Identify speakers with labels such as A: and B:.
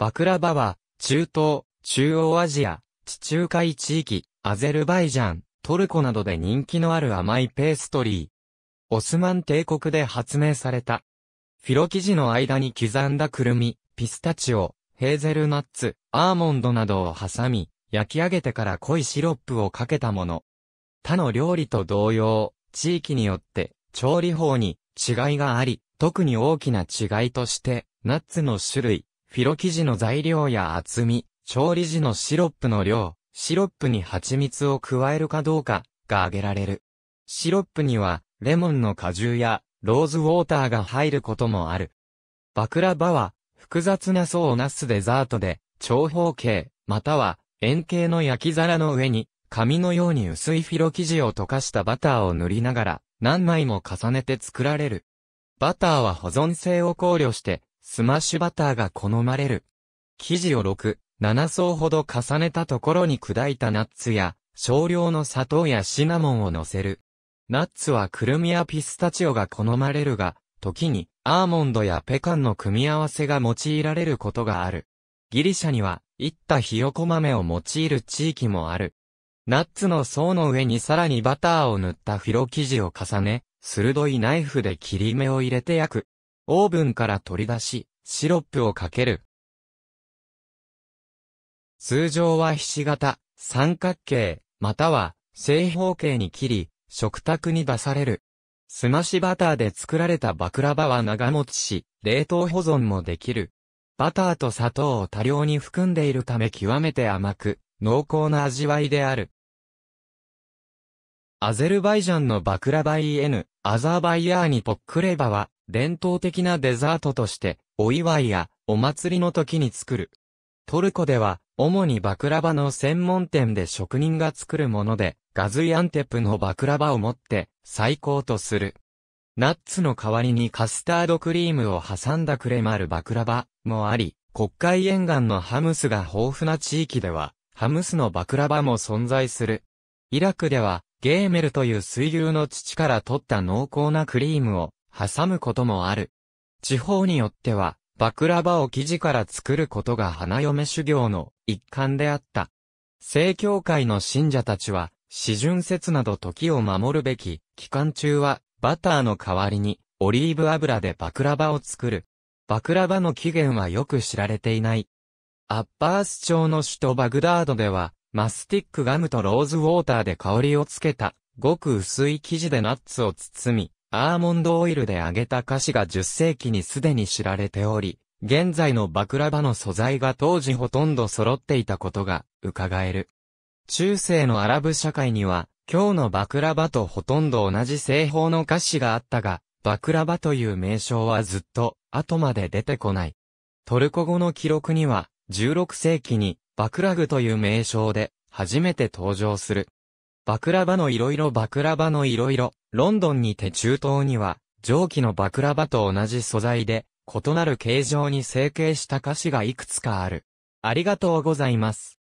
A: バクラバは、中東、中央アジア、地中海地域、アゼルバイジャン、トルコなどで人気のある甘いペーストリー。オスマン帝国で発明された。フィロ生地の間に刻んだくるみ、ピスタチオ、ヘーゼルナッツ、アーモンドなどを挟み、焼き上げてから濃いシロップをかけたもの。他の料理と同様、地域によって調理法に違いがあり、特に大きな違いとして、ナッツの種類、フィロ生地の材料や厚み、調理時のシロップの量、シロップに蜂蜜を加えるかどうかが挙げられる。シロップには、レモンの果汁や、ローズウォーターが入ることもある。バクラバは、複雑な層をなすデザートで、長方形、または、円形の焼き皿の上に、紙のように薄いフィロ生地を溶かしたバターを塗りながら、何枚も重ねて作られる。バターは保存性を考慮して、スマッシュバターが好まれる。生地を6、7層ほど重ねたところに砕いたナッツや、少量の砂糖やシナモンを乗せる。ナッツはクルミやピスタチオが好まれるが、時にアーモンドやペカンの組み合わせが用いられることがある。ギリシャには、いったひよこ豆を用いる地域もある。ナッツの層の上にさらにバターを塗ったフィロ生地を重ね、鋭いナイフで切り目を入れて焼く。オーブンから取り出し、シロップをかける。通常はひし形、三角形、または正方形に切り、食卓に出される。すましバターで作られたバクラバは長持ちし、冷凍保存もできる。バターと砂糖を多量に含んでいるため極めて甘く、濃厚な味わいである。アゼルバイジャンのバクラバイエヌ、アザーバイヤーニポックレバは、伝統的なデザートとして、お祝いやお祭りの時に作る。トルコでは、主にバクラバの専門店で職人が作るもので、ガズイアンテップのバクラバを持って、最高とする。ナッツの代わりにカスタードクリームを挟んだクレマルバクラバもあり、国会沿岸のハムスが豊富な地域では、ハムスのバクラバも存在する。イラクでは、ゲーメルという水牛の土から取った濃厚なクリームを、挟むこともある。地方によっては、バクラバを生地から作ることが花嫁修行の一環であった。正教会の信者たちは、四巡節など時を守るべき、期間中は、バターの代わりに、オリーブ油でバクラバを作る。バクラバの起源はよく知られていない。アッパース町の首都バグダードでは、マスティックガムとローズウォーターで香りをつけた、ごく薄い生地でナッツを包み、アーモンドオイルで揚げた菓子が10世紀にすでに知られており、現在のバクラバの素材が当時ほとんど揃っていたことが伺える。中世のアラブ社会には、今日のバクラバとほとんど同じ製法の菓子があったが、バクラバという名称はずっと後まで出てこない。トルコ語の記録には、16世紀にバクラグという名称で初めて登場する。バクラバのいろいろバクラバのいろいろロンドンにて中東には、蒸気のバクラバと同じ素材で、異なる形状に成形した菓子がいくつかある。ありがとうございます。